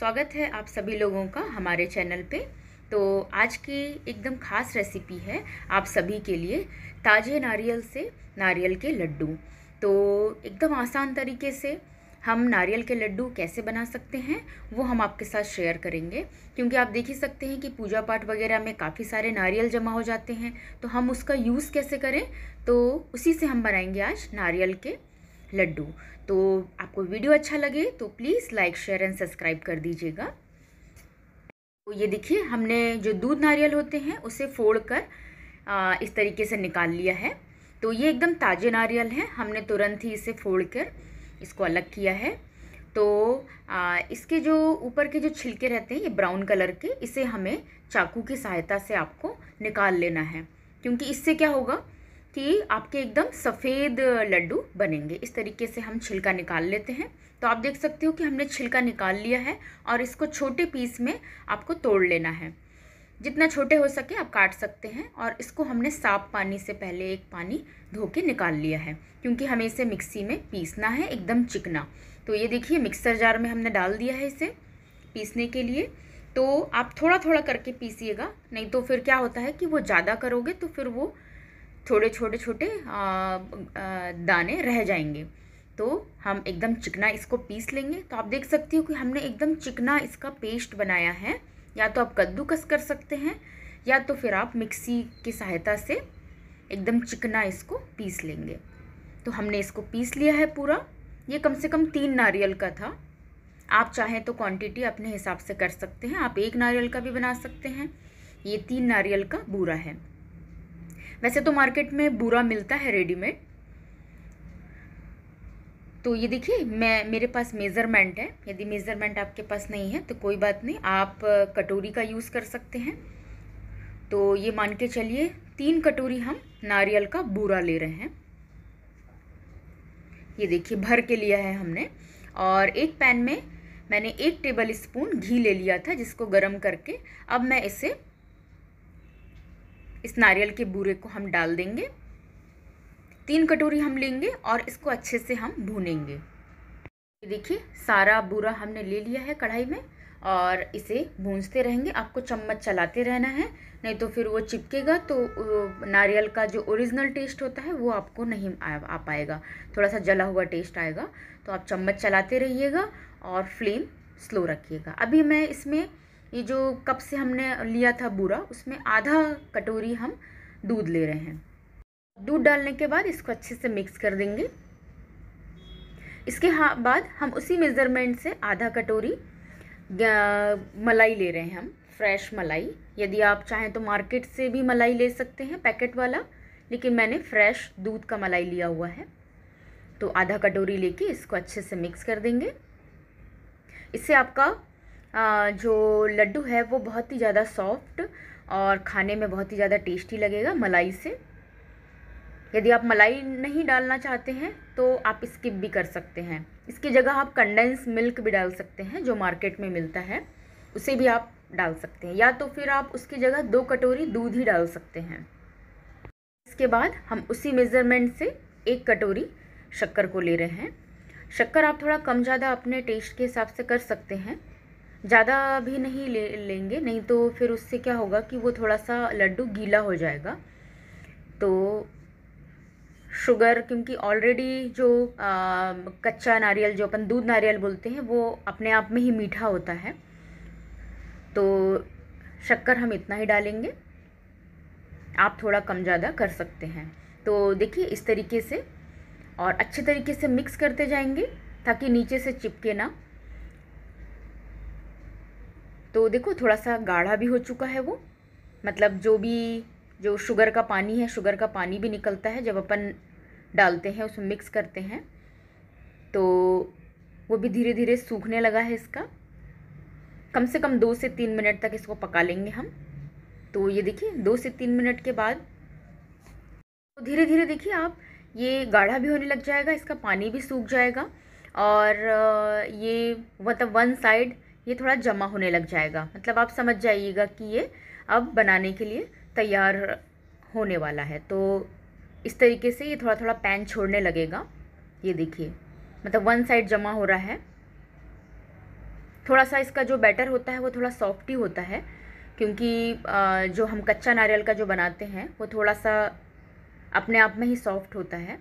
स्वागत है आप सभी लोगों का हमारे चैनल पे तो आज की एकदम खास रेसिपी है आप सभी के लिए ताजे नारियल से नारियल के लड्डू तो एकदम आसान तरीके से हम नारियल के लड्डू कैसे बना सकते हैं वो हम आपके साथ शेयर करेंगे क्योंकि आप देख ही सकते हैं कि पूजा पाठ वगैरह में काफ़ी सारे नारियल जमा हो जाते हैं तो हम उसका यूज़ कैसे करें तो उसी से हम बनाएंगे आज नारियल के लड्डू तो आपको वीडियो अच्छा लगे तो please like share and subscribe कर दीजिएगा तो ये देखिए हमने जो दूध नारियल होते हैं उसे फोड़ कर इस तरीके से निकाल लिया है तो ये एकदम ताज़े नारियल हैं हमने तुरंत ही इसे फोड़ कर इसको अलग किया है तो आ, इसके जो ऊपर के जो छिलके रहते हैं ये ब्राउन कलर के इसे हमें चाकू की सहायता से आपको निकाल लेना है क्योंकि इससे क्या होगा कि आपके एकदम सफ़ेद लड्डू बनेंगे इस तरीके से हम छिलका निकाल लेते हैं तो आप देख सकते हो कि हमने छिलका निकाल लिया है और इसको छोटे पीस में आपको तोड़ लेना है जितना छोटे हो सके आप काट सकते हैं और इसको हमने साफ पानी से पहले एक पानी धो के निकाल लिया है क्योंकि हमें इसे मिक्सी में पीसना है एकदम चिकना तो ये देखिए मिक्सर जार में हमने डाल दिया है इसे पीसने के लिए तो आप थोड़ा थोड़ा करके पीसिएगा नहीं तो फिर क्या होता है कि वो ज़्यादा करोगे तो फिर वो थोड़े छोटे छोटे दाने रह जाएंगे तो हम एकदम चिकना इसको पीस लेंगे तो आप देख सकती हो कि हमने एकदम चिकना इसका पेस्ट बनाया है या तो आप कद्दूकस कर सकते हैं या तो फिर आप मिक्सी की सहायता से एकदम चिकना इसको पीस लेंगे तो हमने इसको पीस लिया है पूरा ये कम से कम तीन नारियल का था आप चाहें तो क्वांटिटी अपने हिसाब से कर सकते हैं आप एक नारियल का भी बना सकते हैं ये तीन नारियल का बूरा है वैसे तो मार्केट में बुरा मिलता है रेडीमेड तो ये देखिए मैं मेरे पास मेज़रमेंट है यदि मेज़रमेंट आपके पास नहीं है तो कोई बात नहीं आप कटोरी का यूज़ कर सकते हैं तो ये मान के चलिए तीन कटोरी हम नारियल का बूरा ले रहे हैं ये देखिए भर के लिया है हमने और एक पैन में मैंने एक टेबल स्पून घी ले लिया था जिसको गर्म करके अब मैं इसे इस नारियल के बूरे को हम डाल देंगे तीन कटोरी हम लेंगे और इसको अच्छे से हम भूनेंगे देखिए सारा बूरा हमने ले लिया है कढ़ाई में और इसे भूनते रहेंगे आपको चम्मच चलाते रहना है नहीं तो फिर वो चिपकेगा तो नारियल का जो ओरिजिनल टेस्ट होता है वो आपको नहीं आ, पाएगा थोड़ा सा जला हुआ टेस्ट आएगा तो आप चम्मच चलाते रहिएगा और फ्लेम स्लो रखिएगा अभी मैं इसमें ये जो कप से हमने लिया था बूरा उसमें आधा कटोरी हम दूध ले रहे हैं दूध डालने के बाद इसको अच्छे से मिक्स कर देंगे इसके हाँ बाद हम उसी मेज़रमेंट से आधा कटोरी मलाई ले रहे हैं हम फ्रेश मलाई यदि आप चाहें तो मार्केट से भी मलाई ले सकते हैं पैकेट वाला लेकिन मैंने फ्रेश दूध का मलाई लिया हुआ है तो आधा कटोरी लेके इसको अच्छे से मिक्स कर देंगे इससे आपका जो लड्डू है वो बहुत ही ज़्यादा सॉफ्ट और खाने में बहुत ही ज़्यादा टेस्टी लगेगा मलाई से यदि आप मलाई नहीं डालना चाहते हैं तो आप स्किप भी कर सकते हैं इसकी जगह आप कंडेंस मिल्क भी डाल सकते हैं जो मार्केट में मिलता है उसे भी आप डाल सकते हैं या तो फिर आप उसकी जगह दो कटोरी दूध ही डाल सकते हैं इसके बाद हम उसी मेज़रमेंट से एक कटोरी शक्कर को ले रहे हैं शक्कर आप थोड़ा कम ज़्यादा अपने टेस्ट के हिसाब से कर सकते हैं ज़्यादा भी नहीं ले लेंगे नहीं तो फिर उससे क्या होगा कि वो थोड़ा सा लड्डू गीला हो जाएगा तो शुगर क्योंकि ऑलरेडी जो आ, कच्चा नारियल जो अपन दूध नारियल बोलते हैं वो अपने आप में ही मीठा होता है तो शक्कर हम इतना ही डालेंगे आप थोड़ा कम ज़्यादा कर सकते हैं तो देखिए इस तरीके से और अच्छे तरीके से मिक्स करते जाएंगे ताकि नीचे से चिपके ना तो देखो थोड़ा सा गाढ़ा भी हो चुका है वो मतलब जो भी जो शुगर का पानी है शुगर का पानी भी निकलता है जब अपन डालते हैं उसमें मिक्स करते हैं तो वो भी धीरे धीरे सूखने लगा है इसका कम से कम दो से तीन मिनट तक इसको पका लेंगे हम तो ये देखिए दो से तीन मिनट के बाद तो धीरे धीरे देखिए आप ये गाढ़ा भी होने लग जाएगा इसका पानी भी सूख जाएगा और ये मतलब वन साइड ये थोड़ा जमा होने लग जाएगा मतलब आप समझ जाइएगा कि ये अब बनाने के लिए तैयार होने वाला है तो इस तरीके से ये थोड़ा थोड़ा पैन छोड़ने लगेगा ये देखिए मतलब वन साइड जमा हो रहा है थोड़ा सा इसका जो बैटर होता है वो थोड़ा सॉफ्ट ही होता है क्योंकि जो हम कच्चा नारियल का जो बनाते हैं वो थोड़ा सा अपने आप में ही सॉफ्ट होता है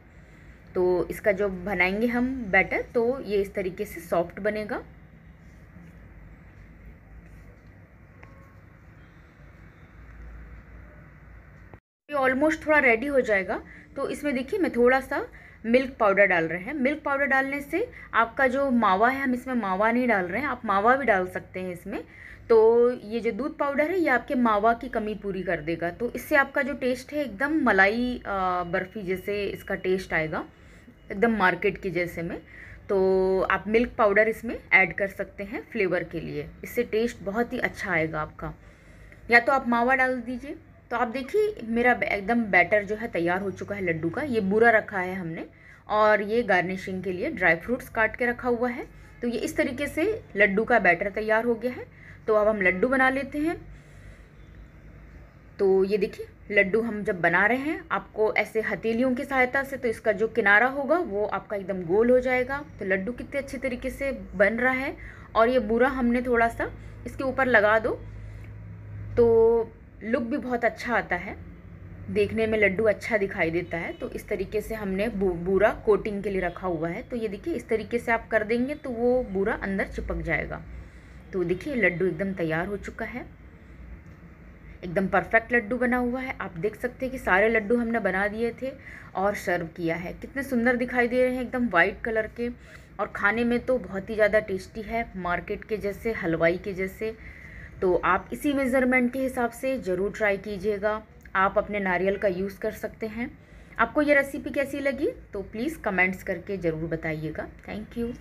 तो इसका जो बनाएंगे हम बैटर तो ये इस तरीके से सॉफ्ट बनेगा ये ऑलमोस्ट थोड़ा रेडी हो जाएगा तो इसमें देखिए मैं थोड़ा सा मिल्क पाउडर डाल रहे हैं मिल्क पाउडर डालने से आपका जो मावा है हम इसमें मावा नहीं डाल रहे हैं आप मावा भी डाल सकते हैं इसमें तो ये जो दूध पाउडर है ये आपके मावा की कमी पूरी कर देगा तो इससे आपका जो टेस्ट है एकदम मलाई बर्फ़ी जैसे इसका टेस्ट आएगा एकदम मार्केट के जैसे में तो आप मिल्क पाउडर इसमें ऐड कर सकते हैं फ्लेवर के लिए इससे टेस्ट बहुत ही अच्छा आएगा आपका या तो आप मावा डाल दीजिए तो आप देखिए मेरा एकदम बैटर जो है तैयार हो चुका है लड्डू का ये बुरा रखा है हमने और ये गार्निशिंग के लिए ड्राई फ्रूट्स काट के रखा हुआ है तो ये इस तरीके से लड्डू का बैटर तैयार हो गया है तो अब हम लड्डू बना लेते हैं तो ये देखिए लड्डू हम जब बना रहे हैं आपको ऐसे हथेलियों की सहायता से तो इसका जो किनारा होगा वो आपका एकदम गोल हो जाएगा तो लड्डू कितने अच्छे तरीके से बन रहा है और ये बुरा हमने थोड़ा सा इसके ऊपर लगा दो तो लुक भी बहुत अच्छा आता है देखने में लड्डू अच्छा दिखाई देता है तो इस तरीके से हमने बूरा कोटिंग के लिए रखा हुआ है तो ये देखिए इस तरीके से आप कर देंगे तो वो बूरा अंदर चिपक जाएगा तो देखिए लड्डू एकदम तैयार हो चुका है एकदम परफेक्ट लड्डू बना हुआ है आप देख सकते हैं कि सारे लड्डू हमने बना दिए थे और सर्व किया है कितने सुंदर दिखाई दे रहे हैं एकदम वाइट कलर के और खाने में तो बहुत ही ज़्यादा टेस्टी है मार्केट के जैसे हलवाई के जैसे तो आप इसी मेज़रमेंट के हिसाब से ज़रूर ट्राई कीजिएगा आप अपने नारियल का यूज़ कर सकते हैं आपको ये रेसिपी कैसी लगी तो प्लीज़ कमेंट्स करके ज़रूर बताइएगा थैंक यू